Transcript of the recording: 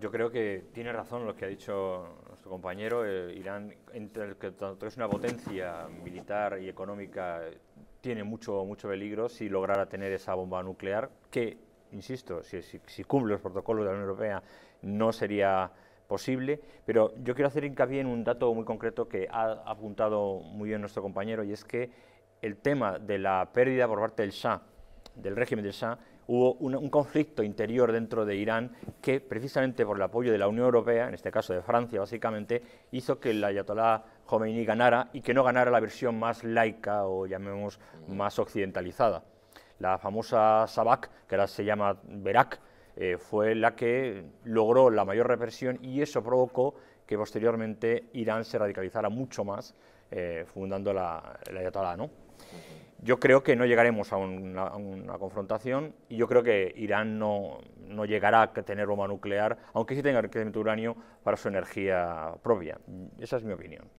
Yo creo que tiene razón lo que ha dicho nuestro compañero. Eh, Irán, entre el que tanto es una potencia militar y económica, tiene mucho, mucho peligro si lograra tener esa bomba nuclear, que, insisto, si, si cumple los protocolos de la Unión Europea, no sería posible, pero yo quiero hacer hincapié en un dato muy concreto que ha apuntado muy bien nuestro compañero y es que el tema de la pérdida por parte del Shah del régimen de Shah, hubo un, conflicto interior dentro de Irán que, precisamente por el apoyo de la Unión Europea, en este caso de Francia básicamente, hizo que el ayatolá Khomeini ganara y que no ganara la versión más laica o llamemos más occidentalizada. La famosa Sabak, que ahora se llama Berak, eh, fue la que logró la mayor represión y eso provocó que posteriormente Irán se radicalizara mucho más, eh, fundando la, la ayatolá. ¿no? Yo creo que no llegaremos a una, confrontación y yo creo que Irán no, llegará a tener bomba nuclear, aunque sí tenga que uranio para su energía propia. Esa es mi opinión.